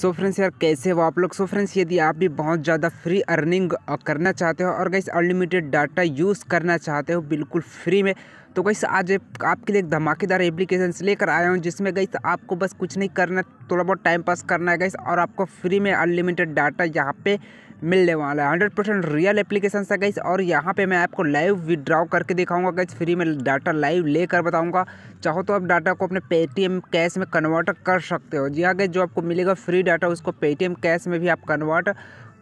so friends यार कैसे हो आप लोग सो फ्रेंड्स यदि आप भी बहुत ज़्यादा फ्री अर्निंग करना चाहते हो और गैस अनलिमिटेड डाटा यूज़ करना चाहते हो बिल्कुल फ्री में तो गई आज आपके लिए एक धमाकेदार एप्लीकेशन लेकर आया हूँ जिसमें गई आपको बस कुछ नहीं करना थोड़ा बहुत टाइम पास करना है गई और आपको फ्री में अनलिमिटेड डाटा यहाँ पे मिलने वाला है हंड्रेड परसेंट रियल एप्लीकेशन है गई और यहाँ पे मैं आपको लाइव विड्रॉ करके दिखाऊंगा गई फ्री में डाटा लाइव लेकर बताऊंगा चाहो तो आप डाटा को अपने पेटीएम कैश में कन्वर्ट कर सकते हो जी हाँ गई जो आपको मिलेगा फ्री डाटा उसको पेटीएम कैश में भी आप कन्वर्ट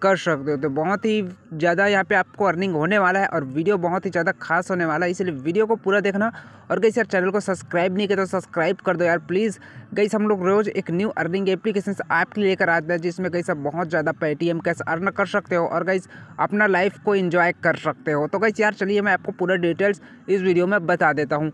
कर सकते हो तो बहुत ही ज़्यादा यहाँ पे आपको अर्निंग होने वाला है और वीडियो बहुत ही ज़्यादा खास होने वाला है इसलिए वीडियो को पूरा देखना और गई यार चैनल को सब्सक्राइब नहीं किया तो सब्सक्राइब कर दो यार प्लीज़ गई हम लोग रोज़ एक न्यू अर्निंग एप्लीकेशन ऐप लेकर आते हैं जिसमें कई सब बहुत ज़्यादा पेटीएम कैश अर्न कर सकते हो और गई अपना लाइफ को इन्जॉय कर सकते हो तो गई यार चलिए मैं आपको पूरा डिटेल्स इस वीडियो में बता देता हूँ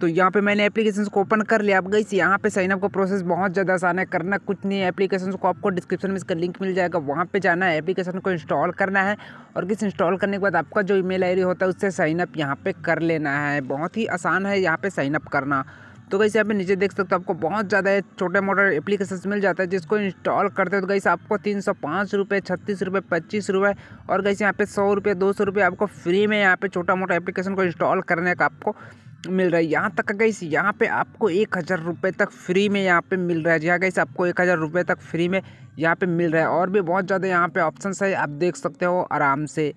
तो यहाँ पे मैंने एप्लीकेशन को ओपन कर लिया अब गई यहाँ पे साइनअप का प्रोसेस बहुत ज़्यादा आसान है करना कुछ नहीं है एप्लीकेशन को आपको डिस्क्रिप्शन में इसका लिंक मिल जाएगा वहाँ पे जाना है एप्लीकेशन को इंस्टॉल करना है और किस इंस्टॉल करने के बाद आपका जो ईमेल आईडी होता है उससे साइनअप यहाँ पर कर लेना है बहुत ही आसान है यहाँ पर साइनअप करना तो गई यहाँ पे नीचे देख सकते हो आपको बहुत ज़्यादा छोटे मोटे एप्लीकेशन मिल जाता है जिसको इंस्टॉल करते हो तो गई आपको तीन सौ पाँच रुपये छत्तीस रुपये पच्चीस रुपये और गई यहाँ पे सौ रुपये दो सौ रुपये आपको फ्री में यहाँ पे छोटा मोटा एप्लीकेशन को इंस्टॉल करने का आपको मिल रहा है यहाँ तक गई यहाँ पे आपको एक हज़ार रुपये तक फ्री में यहाँ पे मिल रहा है जी हाँ गई आपको एक हज़ार रुपये तक फ्री में यहाँ पे मिल रहा है और भी बहुत ज़्यादा यहाँ पे ऑप्शन है आप देख सकते हो आराम से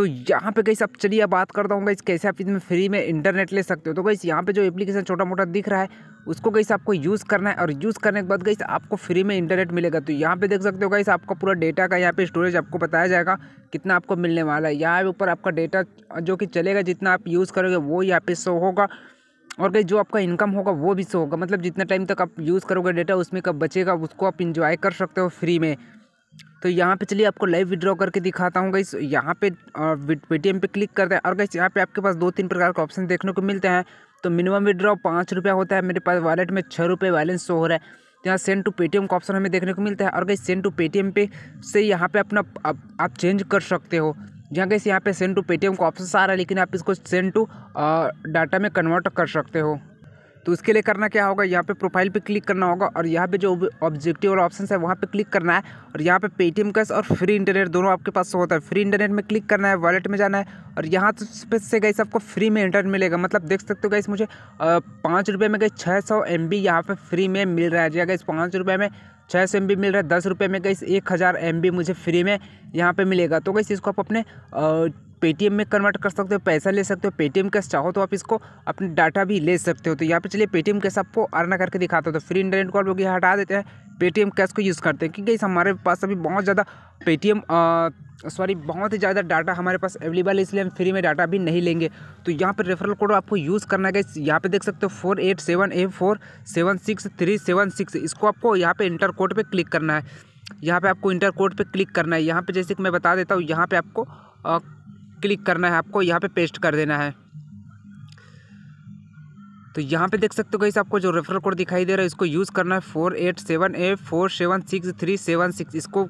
तो यहाँ पे गैस अब चलिए बात करता हूँ गैस कैसे आप इसमें फ्री में इंटरनेट ले सकते हो तो गई यहाँ पे जो एप्लीकेशन छोटा मोटा दिख रहा है उसको गैस आपको यूज़ करना है और यूज़ करने के बाद गई आपको फ्री में इंटरनेट मिलेगा तो यहाँ पे देख सकते हो गई आपका पूरा डेटा का यहाँ पे स्टोरेज आपको बताया जाएगा कितना आपको मिलने वाला है यहाँ ऊपर आपका डेटा जो कि चलेगा जितना आप यूज़ करोगे वो यहाँ पे शो होगा और गई जो आपका इनकम होगा वो भी शो होगा मतलब जितना टाइम तक आप यूज़ करोगे डेटा उसमें कब बचेगा उसको आप इंजॉय कर सकते हो फ्री में तो यहाँ पे चलिए आपको लाइव विड्रॉ करके दिखाता हूँ गाइस यहाँ पे पेटीएम पे क्लिक करते हैं और गाइस यहाँ पे आपके पास दो तीन प्रकार के ऑप्शन देखने को मिलते हैं तो मिनिमम विड्रॉ पाँच रुपया होता है मेरे पास वॉलेट में छः रुपये बैलेंस शो हो रहा है तो यहाँ सेंड टू पेटीएम का ऑप्शन हमें देखने को मिलता है और गई सेंड टू पेटीएम पे से यहाँ पर अपना आप, चेंज कर सकते हो जहाँ गई यहाँ पे सेंड टू पेटीएम का ऑप्शन आ रहा है लेकिन आप इसको सेंड टू डाटा में कन्वर्ट कर सकते हो तो इसके लिए करना क्या होगा यहाँ पे प्रोफाइल पे क्लिक करना होगा और यहाँ पे जो ऑब्जेक्टिव और ऑप्शन है वहाँ पे क्लिक करना है और यहाँ पे पेटीएम कैश और फ्री इंटरनेट दोनों आपके पास होता है फ्री इंटरनेट में क्लिक करना है वॉलेट में जाना है और यहाँ तो से गई आपको फ्री में इंटरनेट मिलेगा मतलब देख सकते हो गई मुझे पाँच रुपये में गई छः सौ एम बी यहाँ पर फ्री में मिल रहा है जी हाँ पाँच रुपये में छः सौ एम मिल रहा है दस रुपये में गई एक हज़ार एम मुझे फ्री में यहाँ पर मिलेगा तो गई इसको आप अपने पेटीएम में कन्वर्ट कर सकते हो पैसा ले सकते हो पेटीएम कैसे चाहो तो आप इसको अपने डाटा भी ले सकते हो तो यहाँ पे चलिए पेटीएम कैसे आपको अर्न करके दिखाता हो तो फ्री इंटरनेट कॉल वो लोग हटा देते हैं पेटीएम कैश को यूज़ करते हैं क्योंकि हमारे पास अभी बहुत ज़्यादा पेटीएम सॉरी बहुत ही ज़्यादा डाटा हमारे पास अवेलेबल है इसलिए हम फ्री में डाटा भी नहीं लेंगे तो यहाँ पर रेफरल कोड आपको यूज़ करना है यहाँ पे देख सकते हो four eight seven A four seven six three seven six इसको आपको यहाँ पे इंटर कोड पे क्लिक करना है यहाँ पे आपको इंटर कोड पे क्लिक करना है यहाँ पर जैसे कि मैं बता देता हूँ यहाँ पर आपको आ, क्लिक करना है आपको यहाँ पे पेस्ट कर देना है तो यहाँ पे देख सकते हो गई आपको जो रेफरल कोड दिखाई दे रहा है इसको यूज़ करना है four eight seven eight four seven six three seven six इसको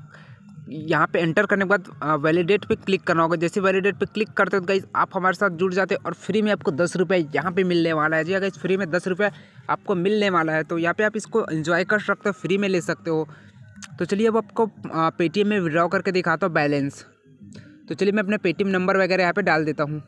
यहाँ पे एंटर करने के बाद वैलिडेट पे क्लिक करना होगा जैसे वैलिडेट पे क्लिक करते हो तो गई आप हमारे साथ जुड़ जाते हैं और फ्री में आपको दस रुपये यहाँ पर मिलने वाला है जी अगर हाँ फ्री में दस रुपये आपको मिलने वाला है तो यहाँ पर आप इसको इन्जॉय कर सकते हो फ्री में ले सकते हो तो चलिए अब आपको पेटीएम में विड्रॉ करके दिखाता हूँ बैलेंस तो चलिए मैं अपने पेटीएम नंबर वगैरह यहाँ पर डाल देता हूँ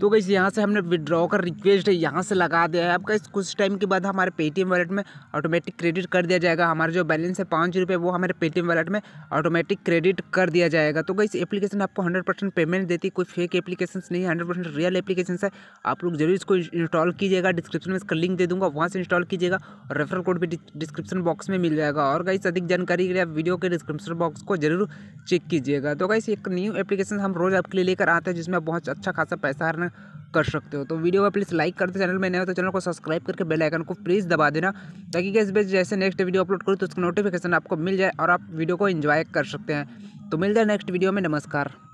तो गई यहाँ से हमने विड्रॉ का रिक्वेस्ट यहाँ से लगा दिया है अब गई कुछ टाइम के बाद हमारे पेटीएम वॉलेट में ऑटोमेटिक क्रेडिट कर दिया जाएगा हमारा जो बैलेंस है पाँच रुपये वो हमारे पेटीएम वॉलेट में ऑटोमेटिक क्रेडिट कर दिया जाएगा तो गई एप्लीकेशन आपको हंड्रेड परसेंट पेमेंट देती कोई फेक एप्लीकेशन नहीं हंड्रेड परसेंट रियल एप्लीकेशन है आप लोग जरूर इसको इंस्टॉल कीजिएगा डिस्क्रिप्शन में इसका लिंक दे दूँगा वहाँ से इंस्टॉल कीजिएगा और रेफरल कोड भी डिस्क्रिप्शन बॉक्स में मिल जाएगा और गाइस अधिक जानकारी के लिए आप वीडियो के डिस्क्रिप्शन बॉक्स को जरूर चेक कीजिएगा तो गाइस एक न्यू एप्लीकेशन हम रोज़ आपके लिए लेकर आते हैं जिसमें बहुत अच्छा खासा पैसा हारना ऑन कर सकते हो तो वीडियो को प्लीज़ लाइक करते चैनल में नए हो तो चैनल को सब्सक्राइब करके बेल आइकन को प्लीज़ दबा देना ताकि कि इस बेच जैसे नेक्स्ट वीडियो अपलोड करूँ तो उसका नोटिफिकेशन आपको मिल जाए और आप वीडियो को इन्जॉय कर सकते हैं तो मिलते हैं नेक्स्ट वीडियो में नमस्कार